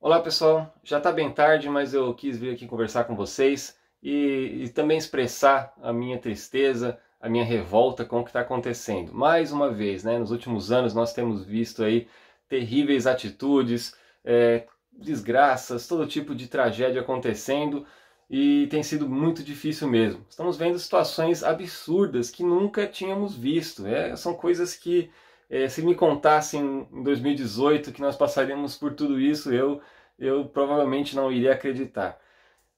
Olá pessoal, já está bem tarde, mas eu quis vir aqui conversar com vocês e, e também expressar a minha tristeza, a minha revolta com o que está acontecendo. Mais uma vez, né, nos últimos anos nós temos visto aí terríveis atitudes, é, desgraças, todo tipo de tragédia acontecendo e tem sido muito difícil mesmo. Estamos vendo situações absurdas que nunca tínhamos visto, é, são coisas que é, se me contassem em 2018 que nós passaríamos por tudo isso, eu, eu provavelmente não iria acreditar.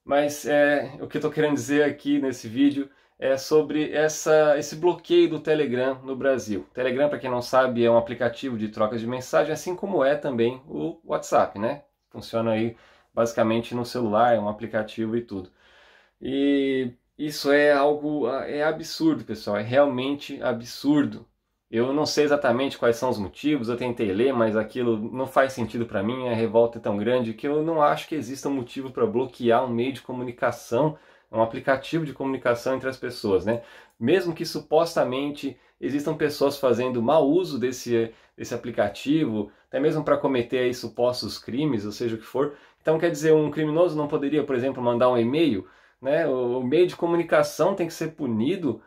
Mas é, o que eu estou querendo dizer aqui nesse vídeo é sobre essa, esse bloqueio do Telegram no Brasil. Telegram, para quem não sabe, é um aplicativo de trocas de mensagem, assim como é também o WhatsApp, né? Funciona aí basicamente no celular, é um aplicativo e tudo. E isso é algo é absurdo, pessoal, é realmente absurdo. Eu não sei exatamente quais são os motivos, eu tentei ler, mas aquilo não faz sentido para mim. A revolta é tão grande que eu não acho que exista um motivo para bloquear um meio de comunicação, um aplicativo de comunicação entre as pessoas, né? Mesmo que supostamente existam pessoas fazendo mau uso desse, desse aplicativo, até mesmo para cometer aí supostos crimes, ou seja o que for. Então, quer dizer, um criminoso não poderia, por exemplo, mandar um e-mail, né? O, o meio de comunicação tem que ser punido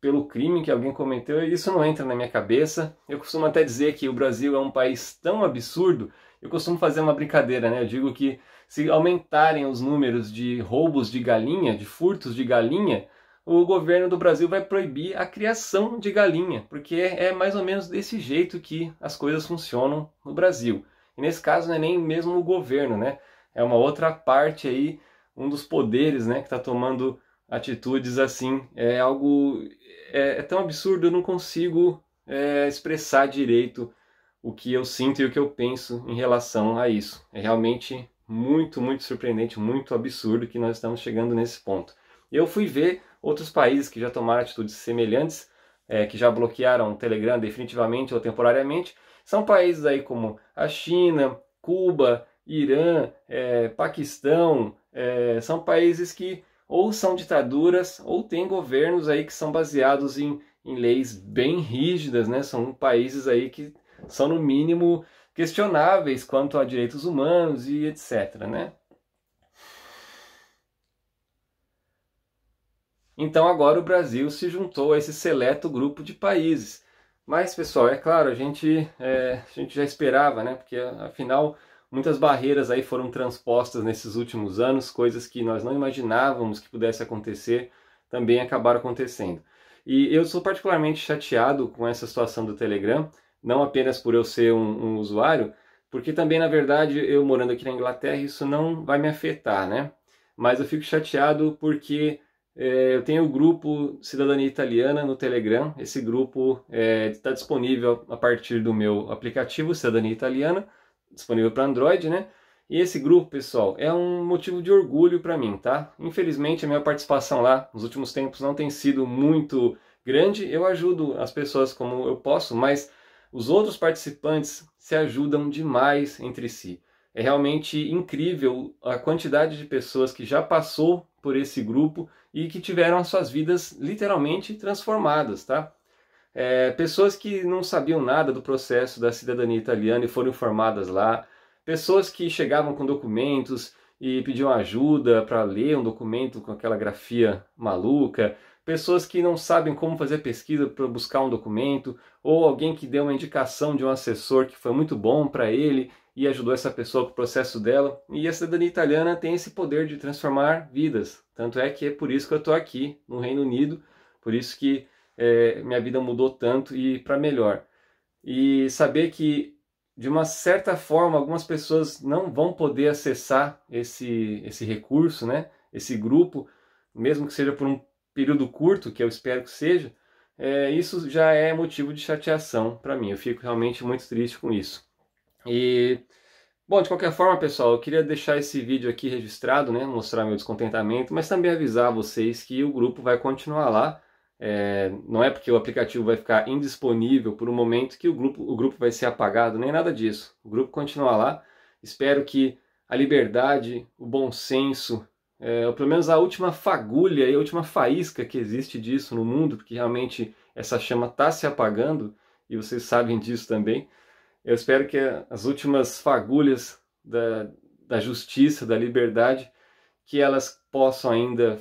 pelo crime que alguém cometeu, isso não entra na minha cabeça. Eu costumo até dizer que o Brasil é um país tão absurdo, eu costumo fazer uma brincadeira, né? Eu digo que se aumentarem os números de roubos de galinha, de furtos de galinha, o governo do Brasil vai proibir a criação de galinha, porque é mais ou menos desse jeito que as coisas funcionam no Brasil. E nesse caso não é nem mesmo o governo, né? É uma outra parte aí, um dos poderes, né, que está tomando atitudes assim. É algo. É, é tão absurdo, eu não consigo é, expressar direito o que eu sinto e o que eu penso em relação a isso. É realmente muito, muito surpreendente, muito absurdo que nós estamos chegando nesse ponto. Eu fui ver outros países que já tomaram atitudes semelhantes, é, que já bloquearam o Telegram definitivamente ou temporariamente. São países aí como a China, Cuba, Irã, é, Paquistão, é, são países que ou são ditaduras, ou tem governos aí que são baseados em, em leis bem rígidas, né? São países aí que são no mínimo questionáveis quanto a direitos humanos e etc, né? Então agora o Brasil se juntou a esse seleto grupo de países. Mas pessoal, é claro, a gente, é, a gente já esperava, né? Porque afinal Muitas barreiras aí foram transpostas nesses últimos anos, coisas que nós não imaginávamos que pudesse acontecer também acabaram acontecendo. E eu sou particularmente chateado com essa situação do Telegram, não apenas por eu ser um, um usuário, porque também, na verdade, eu morando aqui na Inglaterra, isso não vai me afetar, né? Mas eu fico chateado porque é, eu tenho o grupo Cidadania Italiana no Telegram. Esse grupo está é, tá disponível a partir do meu aplicativo Cidadania Italiana disponível para Android, né? E esse grupo, pessoal, é um motivo de orgulho para mim, tá? Infelizmente, a minha participação lá nos últimos tempos não tem sido muito grande. Eu ajudo as pessoas como eu posso, mas os outros participantes se ajudam demais entre si. É realmente incrível a quantidade de pessoas que já passou por esse grupo e que tiveram as suas vidas literalmente transformadas, tá? é, pessoas que não sabiam nada do processo da cidadania italiana e foram informadas lá, pessoas que chegavam com documentos e pediam ajuda para ler um documento com aquela grafia maluca, pessoas que não sabem como fazer pesquisa para buscar um documento, ou alguém que deu uma indicação de um assessor que foi muito bom para ele e ajudou essa pessoa com o processo dela. E a cidadania italiana tem esse poder de transformar vidas. Tanto é que é por isso que eu estou aqui no Reino Unido, por isso que é, minha vida mudou tanto e para melhor. E saber que, de uma certa forma, algumas pessoas não vão poder acessar esse, esse recurso, né? esse grupo, mesmo que seja por um período curto, que eu espero que seja, é, isso já é motivo de chateação para mim. Eu fico realmente muito triste com isso. E Bom, de qualquer forma, pessoal, eu queria deixar esse vídeo aqui registrado, né, mostrar meu descontentamento, mas também avisar vocês que o grupo vai continuar lá é, não é porque o aplicativo vai ficar indisponível por um momento que o grupo, o grupo vai ser apagado, nem nada disso. O grupo continua lá. Espero que a liberdade, o bom senso, é, ou pelo menos a última fagulha e a última faísca que existe disso no mundo, porque realmente essa chama está se apagando e vocês sabem disso também. Eu espero que as últimas fagulhas da, da justiça, da liberdade, que elas possam ainda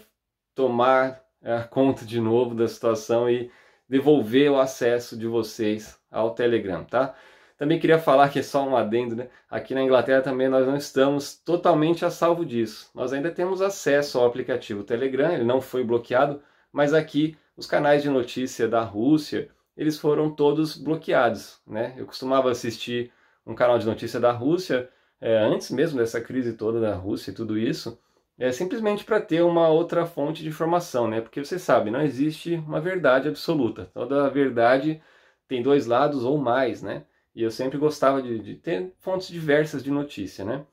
tomar é a conta de novo da situação e devolver o acesso de vocês ao Telegram, tá? Também queria falar que é só um adendo, né? Aqui na Inglaterra também nós não estamos totalmente a salvo disso. Nós ainda temos acesso ao aplicativo Telegram, ele não foi bloqueado, mas aqui os canais de notícia da Rússia, eles foram todos bloqueados, né? Eu costumava assistir um canal de notícia da Rússia é, antes mesmo dessa crise toda da Rússia e tudo isso, é simplesmente para ter uma outra fonte de informação, né? Porque você sabe, não existe uma verdade absoluta. Toda verdade tem dois lados ou mais, né? E eu sempre gostava de, de ter fontes diversas de notícia, né?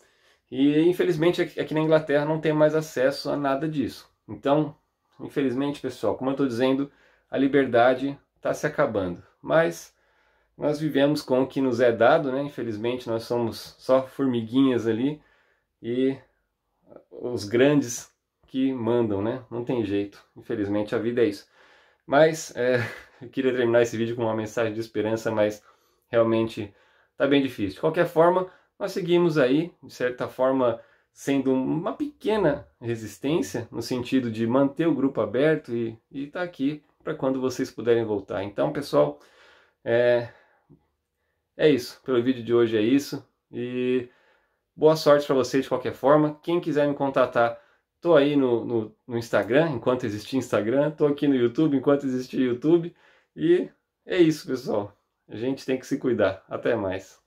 E infelizmente aqui na Inglaterra não tem mais acesso a nada disso. Então, infelizmente, pessoal, como eu estou dizendo, a liberdade está se acabando. Mas nós vivemos com o que nos é dado, né? Infelizmente, nós somos só formiguinhas ali e os grandes que mandam, né? Não tem jeito. Infelizmente a vida é isso. Mas é, eu queria terminar esse vídeo com uma mensagem de esperança, mas realmente tá bem difícil. De qualquer forma, nós seguimos aí, de certa forma, sendo uma pequena resistência, no sentido de manter o grupo aberto e estar tá aqui para quando vocês puderem voltar. Então, pessoal, é, é isso. Pelo vídeo de hoje é isso. E Boa sorte para você de qualquer forma. Quem quiser me contatar, tô aí no, no, no Instagram, enquanto existir Instagram, tô aqui no YouTube, enquanto existir YouTube. E é isso, pessoal. A gente tem que se cuidar. Até mais.